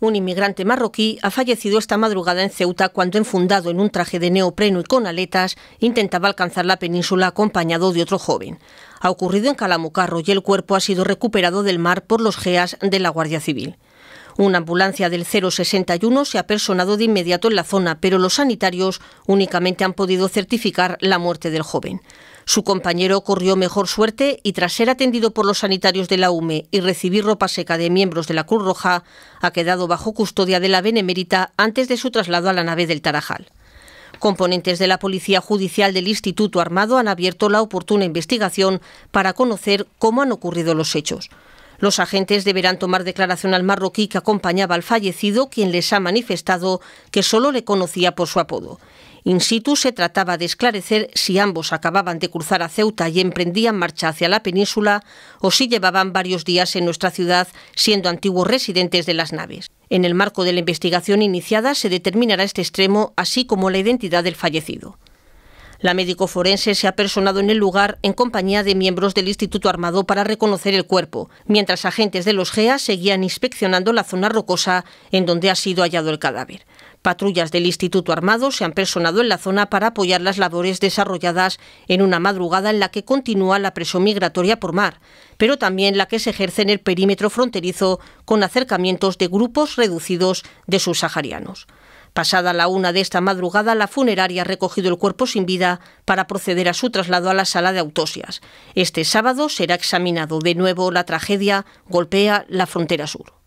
Un inmigrante marroquí ha fallecido esta madrugada en Ceuta cuando, enfundado en un traje de neopreno y con aletas, intentaba alcanzar la península acompañado de otro joven. Ha ocurrido en Calamucarro y el cuerpo ha sido recuperado del mar por los GEAS de la Guardia Civil. Una ambulancia del 061 se ha personado de inmediato en la zona, pero los sanitarios únicamente han podido certificar la muerte del joven. Su compañero corrió mejor suerte y tras ser atendido por los sanitarios de la UME y recibir ropa seca de miembros de la Cruz Roja, ha quedado bajo custodia de la Benemérita antes de su traslado a la nave del Tarajal. Componentes de la Policía Judicial del Instituto Armado han abierto la oportuna investigación para conocer cómo han ocurrido los hechos. Los agentes deberán tomar declaración al marroquí que acompañaba al fallecido, quien les ha manifestado que solo le conocía por su apodo. In situ se trataba de esclarecer si ambos acababan de cruzar a Ceuta y emprendían marcha hacia la península o si llevaban varios días en nuestra ciudad siendo antiguos residentes de las naves. En el marco de la investigación iniciada se determinará este extremo, así como la identidad del fallecido. La médico forense se ha personado en el lugar en compañía de miembros del Instituto Armado para reconocer el cuerpo, mientras agentes de los GEA seguían inspeccionando la zona rocosa en donde ha sido hallado el cadáver. Patrullas del Instituto Armado se han personado en la zona para apoyar las labores desarrolladas en una madrugada en la que continúa la presión migratoria por mar, pero también la que se ejerce en el perímetro fronterizo con acercamientos de grupos reducidos de subsaharianos. Pasada la una de esta madrugada, la funeraria ha recogido el cuerpo sin vida para proceder a su traslado a la sala de autosias. Este sábado será examinado de nuevo la tragedia golpea la frontera sur.